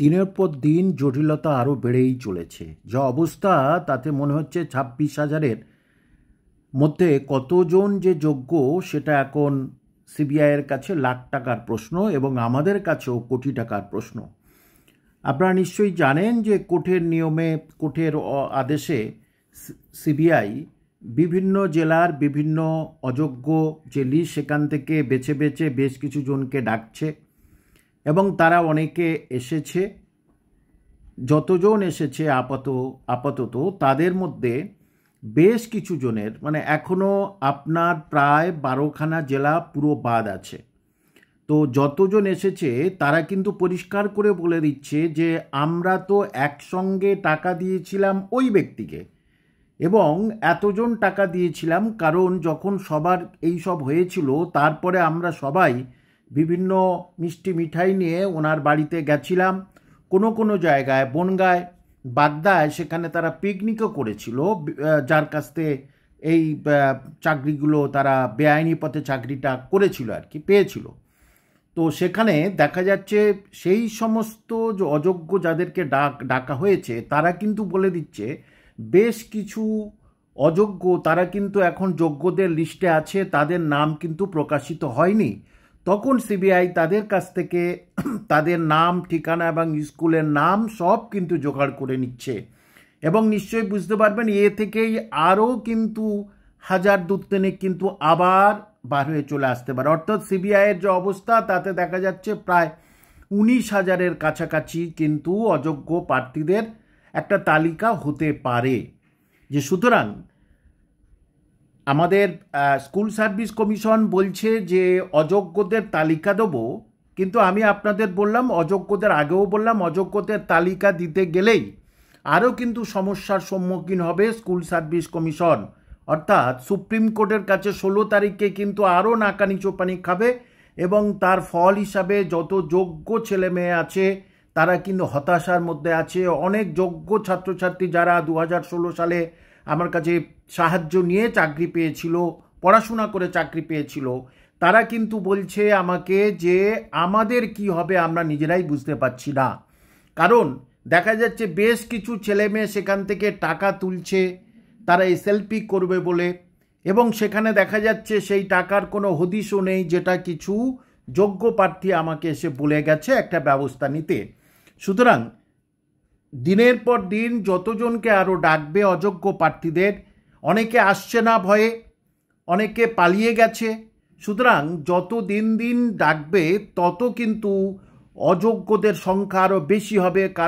দিনের পর দিন জটিলতা আরও বেড়েই চলেছে যা অবস্থা তাতে মনে হচ্ছে ছাব্বিশ হাজারের মধ্যে কতজন যে যোগ্য সেটা এখন সিবিআইয়ের কাছে লাখ টাকার প্রশ্ন এবং আমাদের কাছেও কোটি টাকার প্রশ্ন আপনারা নিশ্চয়ই জানেন যে কোর্টের নিয়মে কোর্টের আদেশে সিবিআই বিভিন্ন জেলার বিভিন্ন অযোগ্য জেলি সেখান থেকে বেছে বেছে বেশ কিছু জনকে ডাকছে এবং তারা অনেকে এসেছে যতজন এসেছে আপাত আপাতত তাদের মধ্যে বেশ কিছু জনের মানে এখনও আপনার প্রায় বারোখানা জেলা পুরো বাদ আছে তো যতজন এসেছে তারা কিন্তু পরিষ্কার করে বলে দিচ্ছে যে আমরা তো একসঙ্গে টাকা দিয়েছিলাম ওই ব্যক্তিকে এবং এতজন টাকা দিয়েছিলাম কারণ যখন সবার এই সব হয়েছিল তারপরে আমরা সবাই বিভিন্ন মিষ্টি মিঠাই নিয়ে ওনার বাড়িতে গেছিলাম কোনো কোনো জায়গায় বনগায় বাড্ডায় সেখানে তারা পিকনিকও করেছিল যার কাছ থেকে এই চাকরিগুলো তারা বেআইনি পথে চাকরিটা করেছিল আর কি পেয়েছিল তো সেখানে দেখা যাচ্ছে সেই সমস্ত যে অযোগ্য যাদেরকে ডাক ডাকা হয়েছে তারা কিন্তু বলে দিচ্ছে বেশ কিছু অযোগ্য তারা কিন্তু এখন যোগ্যদের লিস্টে আছে তাদের নাম কিন্তু প্রকাশিত হয়নি তখন সিবিআই তাদের কাছ থেকে তাদের নাম ঠিকানা এবং স্কুলের নাম সব কিন্তু জোগাড় করে নিচ্ছে এবং নিশ্চয়ই বুঝতে পারবেন এ থেকেই আরও কিন্তু হাজার দুত্তেনে কিন্তু আবার বার হয়ে চলে আসতে পারে অর্থাৎ সিবিআইয়ের যে অবস্থা তাতে দেখা যাচ্ছে প্রায় উনিশ হাজারের কাছাকাছি কিন্তু অযোগ্য প্রার্থীদের একটা তালিকা হতে পারে যে সুতরাং আমাদের স্কুল সার্ভিস কমিশন বলছে যে অযোগ্যদের তালিকা দেবো কিন্তু আমি আপনাদের বললাম অযোগ্যদের আগেও বললাম অযোগ্যদের তালিকা দিতে গেলেই আরও কিন্তু সমস্যার সম্মুখীন হবে স্কুল সার্ভিস কমিশন অর্থাৎ সুপ্রিম কোর্টের কাছে ষোলো তারিখে কিন্তু আরও নাকানি চোপানি খাবে এবং তার ফল হিসাবে যত যোগ্য ছেলে মেয়ে আছে তারা কিন্তু হতাশার মধ্যে আছে অনেক যোগ্য ছাত্রছাত্রী যারা দু সালে আমার কাছে সাহায্য নিয়ে চাকরি পেয়েছিল পড়াশোনা করে চাকরি পেয়েছিল তারা কিন্তু বলছে আমাকে যে আমাদের কি হবে আমরা নিজেরাই বুঝতে পারছি না কারণ দেখা যাচ্ছে বেশ কিছু ছেলেমেয়ে সেখান থেকে টাকা তুলছে তারা এসএলপি করবে বলে এবং সেখানে দেখা যাচ্ছে সেই টাকার কোনো হদিশও নেই যেটা কিছু যোগ্য প্রার্থী আমাকে এসে বলে গেছে একটা ব্যবস্থা নিতে সুতরাং দিনের পর দিন যতজনকে আরও ডাকবে অযোগ্য প্রার্থীদের অনেকে আসছে না ভয়ে অনেকে পালিয়ে গেছে সুতরাং যত দিন দিন ডাকবে তত কিন্তু অযোগ্যদের সংখ্যা আরও বেশি হবে কারণ